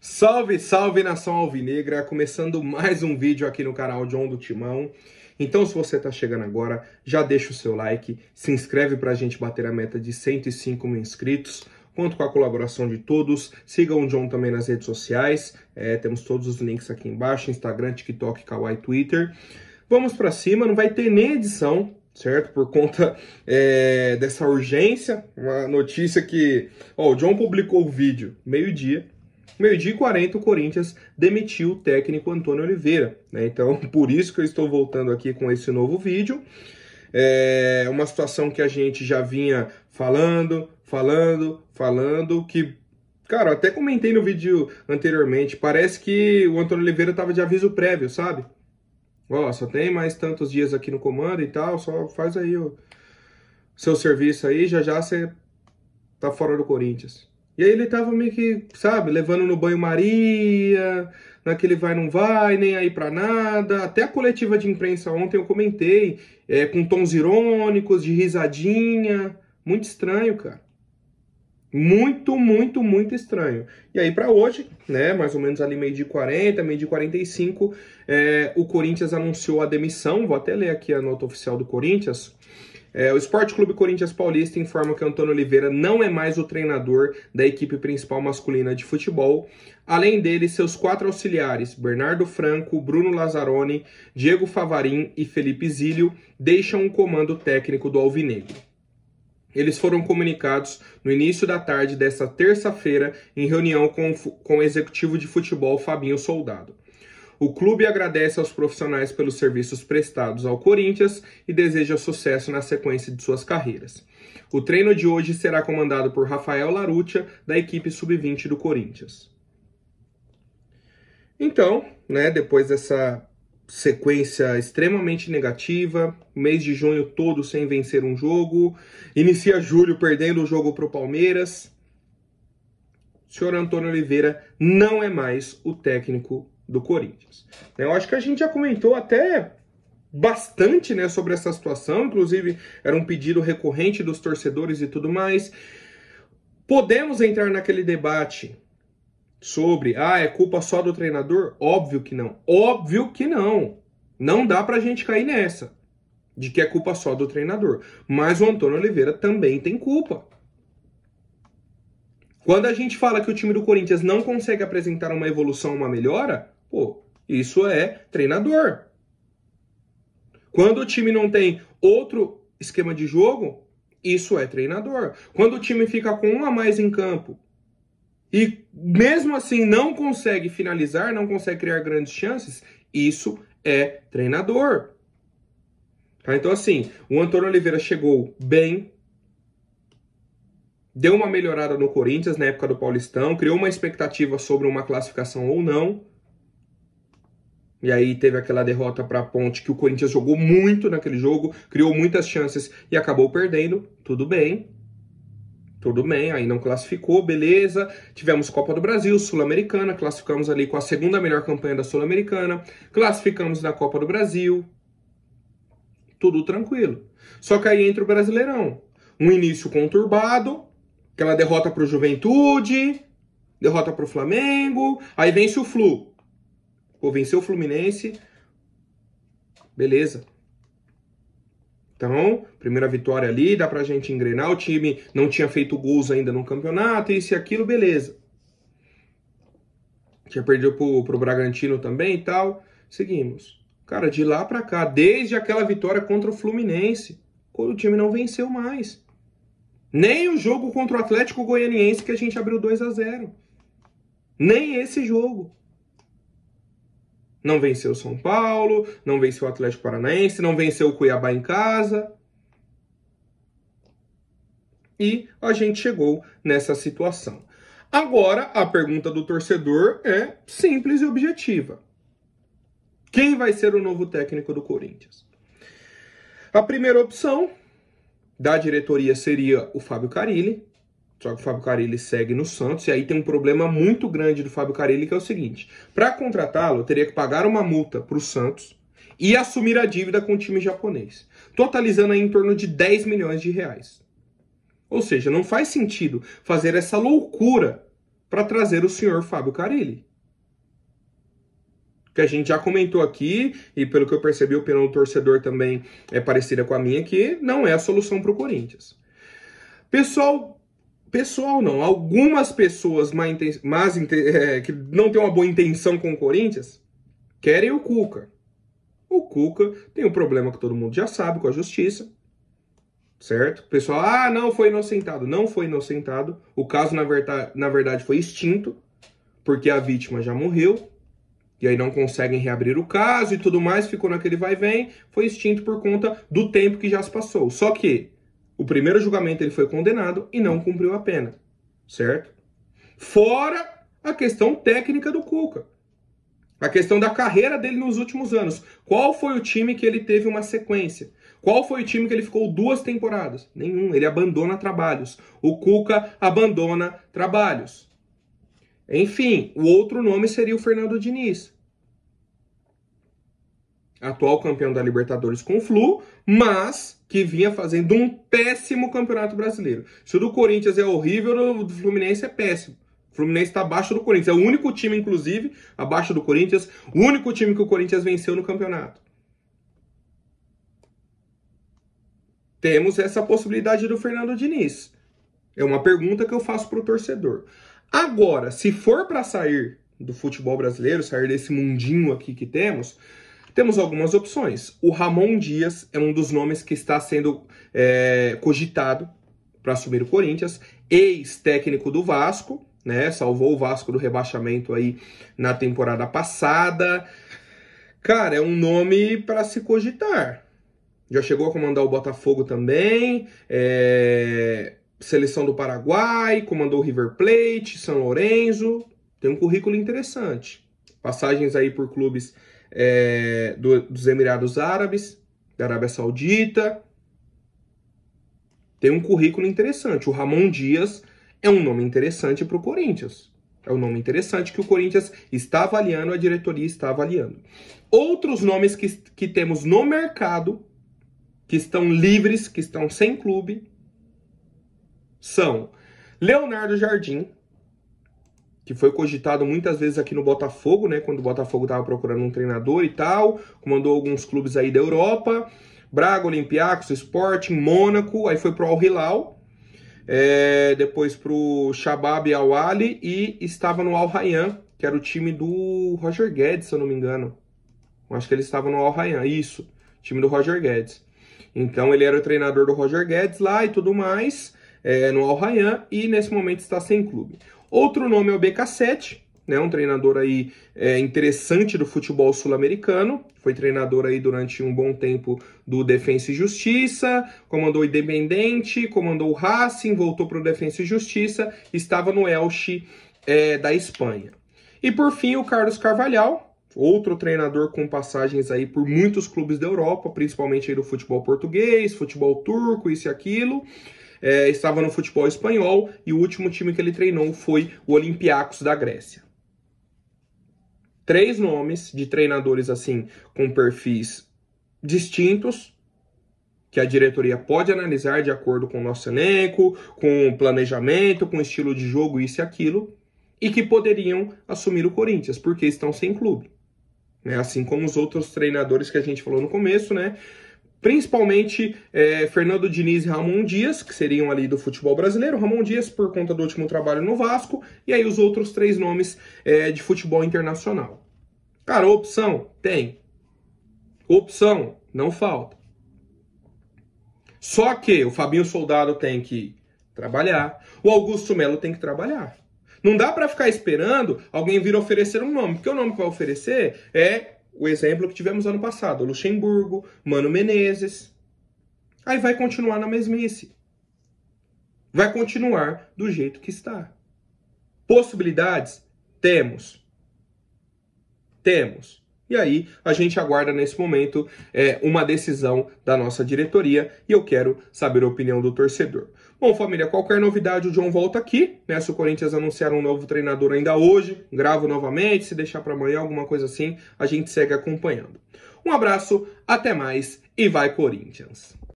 Salve, salve nação alvinegra! Começando mais um vídeo aqui no canal John do Timão. Então, se você está chegando agora, já deixa o seu like, se inscreve para a gente bater a meta de 105 mil inscritos. Conto com a colaboração de todos. Sigam o John também nas redes sociais. É, temos todos os links aqui embaixo: Instagram, TikTok, Kawaii, Twitter. Vamos para cima, não vai ter nem edição, certo? Por conta é, dessa urgência. Uma notícia que. Ó, o John publicou o vídeo meio-dia Meio-dia e 40, o Corinthians demitiu o técnico Antônio Oliveira. Né? Então, por isso que eu estou voltando aqui com esse novo vídeo. É uma situação que a gente já vinha falando, falando, falando, que, cara, até comentei no vídeo anteriormente, parece que o Antônio Oliveira estava de aviso prévio, sabe? Ó, só tem mais tantos dias aqui no comando e tal, só faz aí o seu serviço aí, já já você tá fora do Corinthians. E aí ele tava meio que, sabe, levando no banho-maria, naquele vai não vai, nem aí para nada. Até a coletiva de imprensa ontem eu comentei, é, com tons irônicos, de risadinha. Muito estranho, cara. Muito, muito, muito estranho. E aí, para hoje, né, mais ou menos ali meio de 40, meio de 45, é, o Corinthians anunciou a demissão. Vou até ler aqui a nota oficial do Corinthians. É, o Esporte Clube Corinthians Paulista informa que Antônio Oliveira não é mais o treinador da equipe principal masculina de futebol. Além dele, seus quatro auxiliares, Bernardo Franco, Bruno Lazzaroni, Diego Favarin e Felipe Zílio, deixam o comando técnico do Alvinegro. Eles foram comunicados no início da tarde desta terça-feira em reunião com, com o executivo de futebol Fabinho Soldado. O clube agradece aos profissionais pelos serviços prestados ao Corinthians e deseja sucesso na sequência de suas carreiras. O treino de hoje será comandado por Rafael Larutia da equipe sub-20 do Corinthians. Então, né, depois dessa sequência extremamente negativa, mês de junho todo sem vencer um jogo, inicia julho perdendo o jogo para o Palmeiras. O senhor Antônio Oliveira não é mais o técnico do Corinthians. Então, eu acho que a gente já comentou até bastante né, sobre essa situação, inclusive era um pedido recorrente dos torcedores e tudo mais. Podemos entrar naquele debate sobre, ah, é culpa só do treinador? Óbvio que não. Óbvio que não. Não dá pra gente cair nessa de que é culpa só do treinador. Mas o Antônio Oliveira também tem culpa. Quando a gente fala que o time do Corinthians não consegue apresentar uma evolução, uma melhora, Pô, isso é treinador. Quando o time não tem outro esquema de jogo, isso é treinador. Quando o time fica com um a mais em campo e mesmo assim não consegue finalizar, não consegue criar grandes chances, isso é treinador. Tá? Então, assim, o Antônio Oliveira chegou bem, deu uma melhorada no Corinthians na época do Paulistão, criou uma expectativa sobre uma classificação ou não. E aí teve aquela derrota para a Ponte que o Corinthians jogou muito naquele jogo, criou muitas chances e acabou perdendo. Tudo bem. Tudo bem, aí não classificou, beleza. Tivemos Copa do Brasil, Sul-Americana, classificamos ali com a segunda melhor campanha da Sul-Americana, classificamos na Copa do Brasil. Tudo tranquilo. Só que aí entra o Brasileirão. Um início conturbado, aquela derrota para o Juventude, derrota para o Flamengo, aí vence o Flu Pô, venceu o Fluminense. Beleza. Então, primeira vitória ali, dá pra gente engrenar. O time não tinha feito gols ainda no campeonato, isso e aquilo, beleza. Tinha perdido pro, pro Bragantino também e tal. Seguimos. Cara, de lá pra cá, desde aquela vitória contra o Fluminense, o time não venceu mais. Nem o jogo contra o Atlético Goianiense que a gente abriu 2 a 0 Nem esse jogo. Não venceu o São Paulo, não venceu o Atlético Paranaense, não venceu o Cuiabá em casa. E a gente chegou nessa situação. Agora, a pergunta do torcedor é simples e objetiva. Quem vai ser o novo técnico do Corinthians? A primeira opção da diretoria seria o Fábio Carilli. Só que o Fábio Carilli segue no Santos e aí tem um problema muito grande do Fábio Carilli que é o seguinte: para contratá-lo, teria que pagar uma multa para o Santos e assumir a dívida com o time japonês, totalizando aí em torno de 10 milhões de reais. Ou seja, não faz sentido fazer essa loucura para trazer o senhor Fábio Carilli. Que a gente já comentou aqui, e pelo que eu percebi, o opinião do torcedor também é parecida com a minha, que não é a solução para o Corinthians. Pessoal, pessoal não, algumas pessoas má más, é, que não têm uma boa intenção com o Corinthians querem o Cuca. O Cuca tem um problema que todo mundo já sabe com a justiça, certo? O pessoal, ah, não foi inocentado. Não foi inocentado. O caso, na, na verdade, foi extinto, porque a vítima já morreu, e aí não conseguem reabrir o caso e tudo mais, ficou naquele vai vem, foi extinto por conta do tempo que já se passou. Só que o primeiro julgamento ele foi condenado e não cumpriu a pena, certo? Fora a questão técnica do Cuca. A questão da carreira dele nos últimos anos. Qual foi o time que ele teve uma sequência? Qual foi o time que ele ficou duas temporadas? Nenhum. Ele abandona trabalhos. O Cuca abandona trabalhos. Enfim, o outro nome seria o Fernando Diniz atual campeão da Libertadores com o Flu, mas que vinha fazendo um péssimo campeonato brasileiro. Se o do Corinthians é horrível, o do Fluminense é péssimo. O Fluminense está abaixo do Corinthians. É o único time, inclusive, abaixo do Corinthians, o único time que o Corinthians venceu no campeonato. Temos essa possibilidade do Fernando Diniz. É uma pergunta que eu faço para o torcedor. Agora, se for para sair do futebol brasileiro, sair desse mundinho aqui que temos, temos algumas opções. O Ramon Dias é um dos nomes que está sendo é, cogitado para assumir o Corinthians, ex-técnico do Vasco, né? Salvou o Vasco do rebaixamento aí na temporada passada. Cara, é um nome para se cogitar. Já chegou a comandar o Botafogo também, é... seleção do Paraguai, comandou o River Plate, São Lourenço. Tem um currículo interessante. Passagens aí por clubes é, do, dos Emirados Árabes, da Arábia Saudita. Tem um currículo interessante. O Ramon Dias é um nome interessante para o Corinthians. É um nome interessante que o Corinthians está avaliando, a diretoria está avaliando. Outros nomes que, que temos no mercado, que estão livres, que estão sem clube, são Leonardo Jardim, que foi cogitado muitas vezes aqui no Botafogo, né? Quando o Botafogo estava procurando um treinador e tal, comandou alguns clubes aí da Europa, Braga, Olympiacos, Sporting, Mônaco, aí foi pro Al Hilal, é, depois pro Shabab Al Ali e estava no Al Rayyan, que era o time do Roger Guedes, se eu não me engano. Acho que ele estava no Al Rayyan, isso, time do Roger Guedes. Então ele era o treinador do Roger Guedes lá e tudo mais, é, no Al Rayyan, e nesse momento está sem clube. Outro nome é o BK7, né, um treinador aí é, interessante do futebol sul-americano, foi treinador aí durante um bom tempo do Defensa e Justiça, comandou o Independente, comandou o Racing, voltou para o Defensa e Justiça, estava no Elche é, da Espanha. E por fim o Carlos Carvalhal, outro treinador com passagens aí por muitos clubes da Europa, principalmente aí do futebol português, futebol turco, isso e aquilo é, estava no futebol espanhol e o último time que ele treinou foi o Olympiacos da Grécia. Três nomes de treinadores assim com perfis distintos que a diretoria pode analisar de acordo com o nosso elenco, com o planejamento, com o estilo de jogo, isso e aquilo, e que poderiam assumir o Corinthians, porque estão sem clube. Né? Assim como os outros treinadores que a gente falou no começo, né? principalmente é, Fernando Diniz e Ramon Dias, que seriam ali do futebol brasileiro, Ramon Dias por conta do último trabalho no Vasco, e aí os outros três nomes é, de futebol internacional. Cara, opção tem. Opção não falta. Só que o Fabinho Soldado tem que trabalhar, o Augusto Melo tem que trabalhar. Não dá para ficar esperando alguém vir oferecer um nome, porque o nome que vai oferecer é o exemplo que tivemos ano passado, Luxemburgo, Mano Menezes. Aí vai continuar na mesmice. Vai continuar do jeito que está. Possibilidades? Temos. Temos. E aí a gente aguarda nesse momento é, uma decisão da nossa diretoria e eu quero saber a opinião do torcedor. Bom, família, qualquer novidade, o John volta aqui, né? Se o Corinthians anunciar um novo treinador ainda hoje, gravo novamente, se deixar para amanhã, alguma coisa assim, a gente segue acompanhando. Um abraço, até mais e vai Corinthians!